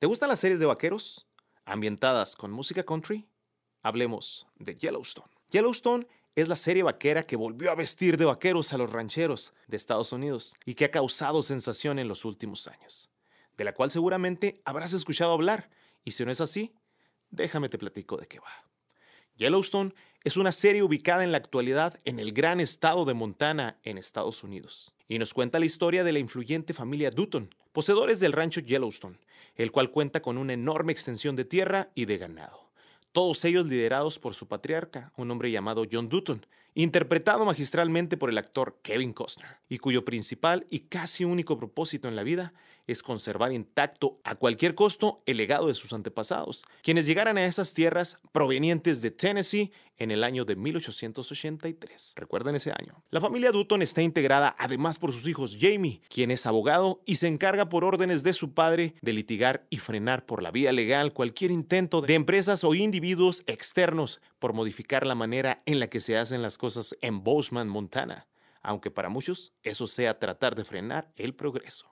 ¿Te gustan las series de vaqueros? ¿Ambientadas con música country? Hablemos de Yellowstone. Yellowstone es la serie vaquera que volvió a vestir de vaqueros a los rancheros de Estados Unidos y que ha causado sensación en los últimos años, de la cual seguramente habrás escuchado hablar, y si no es así, déjame te platico de qué va. Yellowstone es una serie ubicada en la actualidad en el gran estado de Montana, en Estados Unidos, y nos cuenta la historia de la influyente familia Dutton, poseedores del rancho Yellowstone, el cual cuenta con una enorme extensión de tierra y de ganado. Todos ellos liderados por su patriarca, un hombre llamado John Dutton, interpretado magistralmente por el actor Kevin Costner, y cuyo principal y casi único propósito en la vida es conservar intacto a cualquier costo el legado de sus antepasados, quienes llegaran a esas tierras provenientes de Tennessee en el año de 1883. Recuerden ese año. La familia Dutton está integrada además por sus hijos Jamie, quien es abogado y se encarga por órdenes de su padre de litigar y frenar por la vía legal cualquier intento de empresas o individuos externos por modificar la manera en la que se hacen las cosas en Bozeman, Montana, aunque para muchos eso sea tratar de frenar el progreso.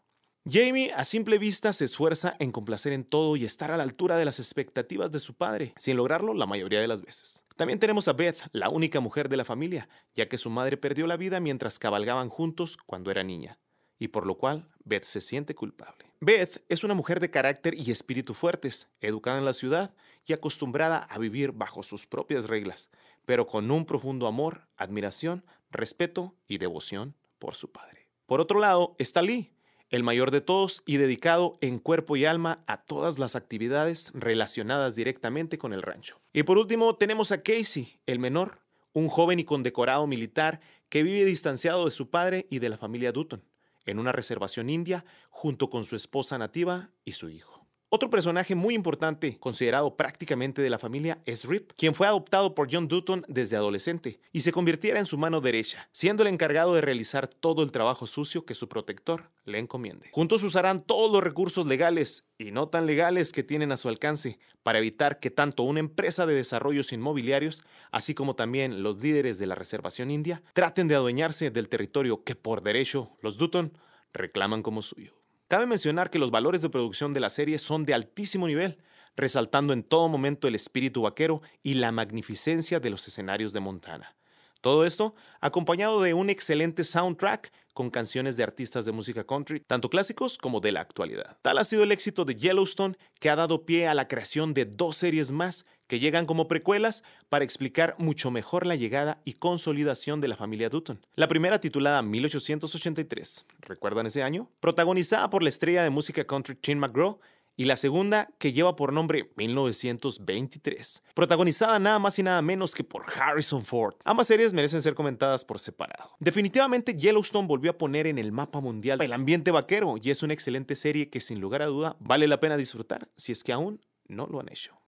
Jamie a simple vista se esfuerza en complacer en todo y estar a la altura de las expectativas de su padre, sin lograrlo la mayoría de las veces. También tenemos a Beth, la única mujer de la familia, ya que su madre perdió la vida mientras cabalgaban juntos cuando era niña, y por lo cual Beth se siente culpable. Beth es una mujer de carácter y espíritu fuertes, educada en la ciudad y acostumbrada a vivir bajo sus propias reglas, pero con un profundo amor, admiración, respeto y devoción por su padre. Por otro lado está Lee, el mayor de todos y dedicado en cuerpo y alma a todas las actividades relacionadas directamente con el rancho. Y por último tenemos a Casey, el menor, un joven y condecorado militar que vive distanciado de su padre y de la familia Dutton, en una reservación india, junto con su esposa nativa y su hijo. Otro personaje muy importante, considerado prácticamente de la familia, es Rip, quien fue adoptado por John Dutton desde adolescente y se convirtiera en su mano derecha, siendo el encargado de realizar todo el trabajo sucio que su protector le encomiende. Juntos usarán todos los recursos legales y no tan legales que tienen a su alcance para evitar que tanto una empresa de desarrollos inmobiliarios, así como también los líderes de la Reservación India, traten de adueñarse del territorio que por derecho los Dutton reclaman como suyo. Cabe mencionar que los valores de producción de la serie son de altísimo nivel, resaltando en todo momento el espíritu vaquero y la magnificencia de los escenarios de Montana. Todo esto acompañado de un excelente soundtrack con canciones de artistas de música country, tanto clásicos como de la actualidad. Tal ha sido el éxito de Yellowstone que ha dado pie a la creación de dos series más que llegan como precuelas para explicar mucho mejor la llegada y consolidación de la familia Dutton. La primera titulada 1883, ¿recuerdan ese año? Protagonizada por la estrella de música country Tim McGraw, y la segunda que lleva por nombre 1923, protagonizada nada más y nada menos que por Harrison Ford. Ambas series merecen ser comentadas por separado. Definitivamente Yellowstone volvió a poner en el mapa mundial el ambiente vaquero y es una excelente serie que sin lugar a duda vale la pena disfrutar si es que aún no lo han hecho.